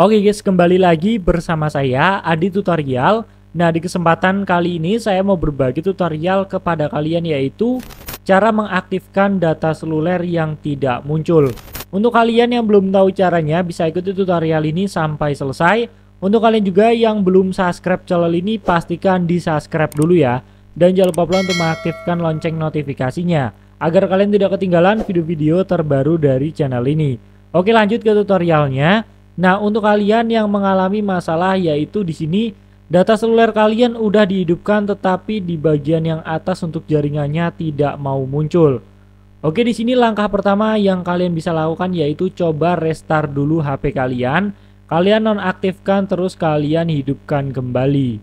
Oke guys, kembali lagi bersama saya Adi Tutorial. Nah, di kesempatan kali ini saya mau berbagi tutorial kepada kalian yaitu cara mengaktifkan data seluler yang tidak muncul. Untuk kalian yang belum tahu caranya, bisa ikuti tutorial ini sampai selesai. Untuk kalian juga yang belum subscribe channel ini, pastikan di-subscribe dulu ya. Dan jangan lupa pula untuk mengaktifkan lonceng notifikasinya, agar kalian tidak ketinggalan video-video terbaru dari channel ini. Oke lanjut ke tutorialnya. Nah, untuk kalian yang mengalami masalah yaitu di sini data seluler kalian udah dihidupkan tetapi di bagian yang atas untuk jaringannya tidak mau muncul. Oke, di sini langkah pertama yang kalian bisa lakukan yaitu coba restart dulu HP kalian. Kalian nonaktifkan terus kalian hidupkan kembali.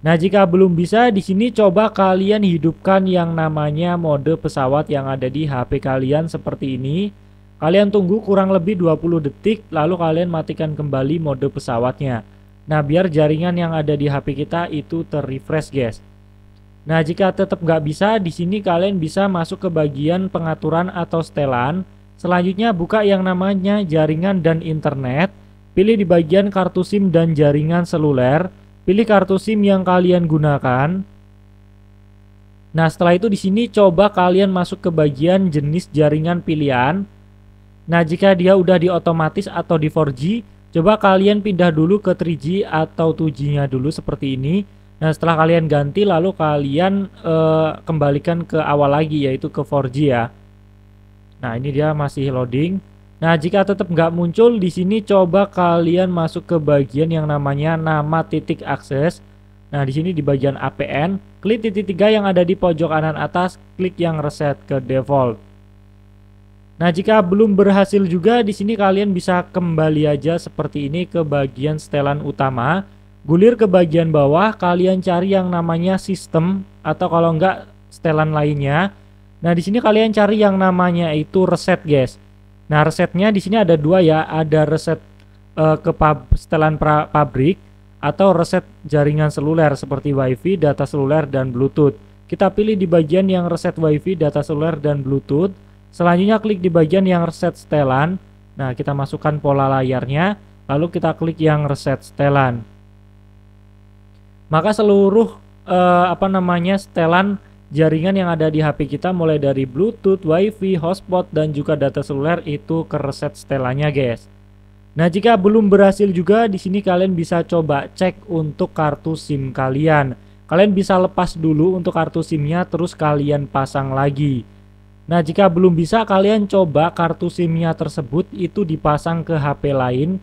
Nah, jika belum bisa di sini coba kalian hidupkan yang namanya mode pesawat yang ada di HP kalian seperti ini. Kalian tunggu kurang lebih 20 detik lalu kalian matikan kembali mode pesawatnya. Nah biar jaringan yang ada di HP kita itu terrefresh guys. Nah jika tetap nggak bisa, di sini kalian bisa masuk ke bagian pengaturan atau setelan. Selanjutnya buka yang namanya jaringan dan internet. Pilih di bagian kartu SIM dan jaringan seluler. Pilih kartu SIM yang kalian gunakan. Nah setelah itu di sini coba kalian masuk ke bagian jenis jaringan pilihan. Nah, jika dia udah di otomatis atau di 4G, coba kalian pindah dulu ke 3G atau 2G-nya dulu seperti ini. Nah, setelah kalian ganti lalu kalian uh, kembalikan ke awal lagi yaitu ke 4G ya. Nah, ini dia masih loading. Nah, jika tetap nggak muncul, di sini coba kalian masuk ke bagian yang namanya nama titik akses. Nah, di sini di bagian APN, klik titik tiga yang ada di pojok kanan atas, klik yang reset ke default. Nah, jika belum berhasil juga di sini kalian bisa kembali aja seperti ini ke bagian setelan utama, gulir ke bagian bawah, kalian cari yang namanya sistem atau kalau enggak setelan lainnya. Nah, di sini kalian cari yang namanya itu reset, guys. Nah, resetnya di sini ada dua ya, ada reset uh, ke pab setelan pra pabrik atau reset jaringan seluler seperti WiFi, data seluler dan Bluetooth. Kita pilih di bagian yang reset WiFi, data seluler dan Bluetooth Selanjutnya klik di bagian yang reset setelan. Nah, kita masukkan pola layarnya, lalu kita klik yang reset setelan. Maka seluruh eh, apa namanya setelan jaringan yang ada di HP kita mulai dari Bluetooth, WiFi, hotspot, dan juga data seluler itu ke reset setelannya guys. Nah jika belum berhasil juga di sini kalian bisa coba cek untuk kartu SIM kalian. Kalian bisa lepas dulu untuk kartu SIM-nya terus kalian pasang lagi. Nah, jika belum bisa kalian coba kartu SIM-nya tersebut itu dipasang ke HP lain.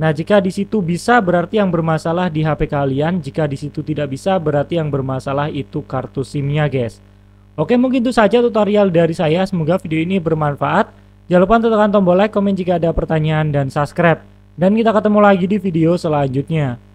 Nah, jika di situ bisa berarti yang bermasalah di HP kalian, jika di situ tidak bisa berarti yang bermasalah itu kartu SIM-nya, guys. Oke, mungkin itu saja tutorial dari saya. Semoga video ini bermanfaat. Jangan lupa tekan tombol like, komen jika ada pertanyaan, dan subscribe. Dan kita ketemu lagi di video selanjutnya.